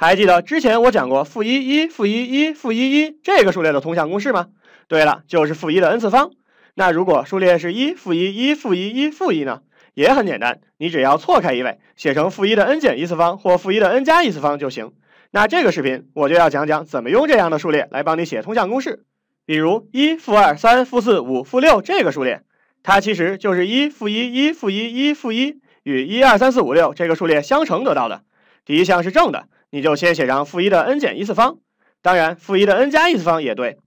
还记得之前我讲过负一、一、负一、一、负一、一这个数列的通项公式吗？对了，就是负一的 n 次方。那如果数列是一、负一、一、负一、一、负一呢？也很简单，你只要错开一位，写成负一的 n 减一次方或负一的 n 加一次方就行。那这个视频我就要讲讲怎么用这样的数列来帮你写通项公式。比如一、负二、三、负四、五、负六这个数列，它其实就是一、负一、一、负一、一、负一与一二三四五六这个数列相乘得到的，第一项是正的。你就先写上负一的 n 减一次方，当然负一的 n 加一次方也对，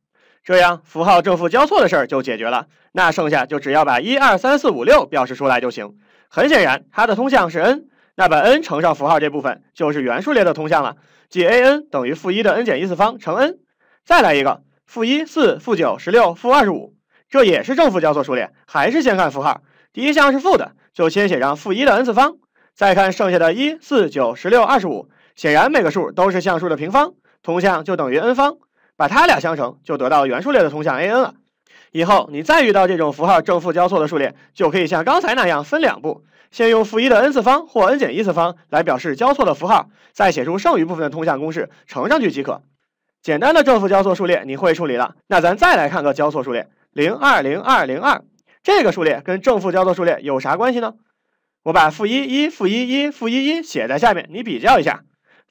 这样符号正负交错的事儿就解决了。那剩下就只要把一二三四五六表示出来就行。很显然它的通项是 n，那把 n 乘上符号这部分就是原数列的通项了，即 a_n 等于负一的 n 减一次方乘 n。再来一个负一四负九十六负二十五，这也是正负交错数列，还是先看符号，第一项是负的，就先写上负一的 n 次方，再看剩下的一四九十六二十五。显然每个数都是项数的平方，通项就等于 n 方，把它俩相乘就得到原数列的通项 a_n 了。以后你再遇到这种符号正负交错的数列，就可以像刚才那样分两步：先用负一的 n 次方或 n 减一次方来表示交错的符号，再写出剩余部分的通项公式，乘上去即可。简单的正负交错数列你会处理了，那咱再来看个交错数列：零二零二零二，这个数列跟正负交错数列有啥关系呢？我把负一一负一一负一一写在下面，你比较一下。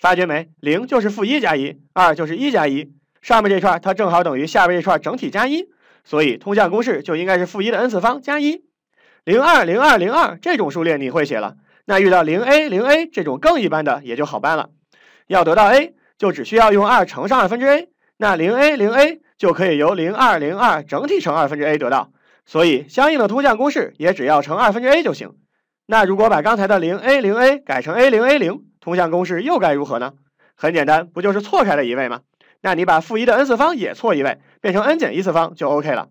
发觉没？零就是负一加一，二就是一加一，上面这串它正好等于下面这串整体加一，所以通项公式就应该是负一的 n 次方加一。零二零二零二这种数列你会写了，那遇到零 a 零 a 这种更一般的也就好办了。要得到 a，就只需要用二乘上二分之 a。那零 a 零 a 就可以由零二零二整体乘二分之 a 得到，所以相应的通项公式也只要乘二分之 a 就行。那如果把刚才的零 a 零 a 改成 a 零 a 零。通项公式又该如何呢？很简单，不就是错开了一位吗？那你把负一的 n 次方也错一位，变成 n 减一次方就 OK 了。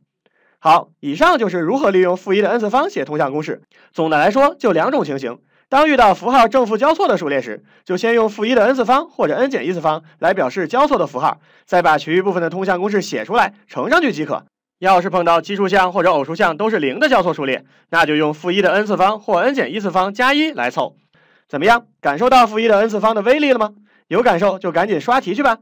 好，以上就是如何利用负一的 n 次方写通项公式。总的来说，就两种情形：当遇到符号正负交错的数列时，就先用负一的 n 次方或者 n 减一次方来表示交错的符号，再把其余部分的通项公式写出来乘上去即可。要是碰到奇数项或者偶数项都是零的交错数列，那就用负一的 n 次方或 n 减一次方加一来凑。怎么样？感受到负一的 n 次方的威力了吗？有感受就赶紧刷题去吧。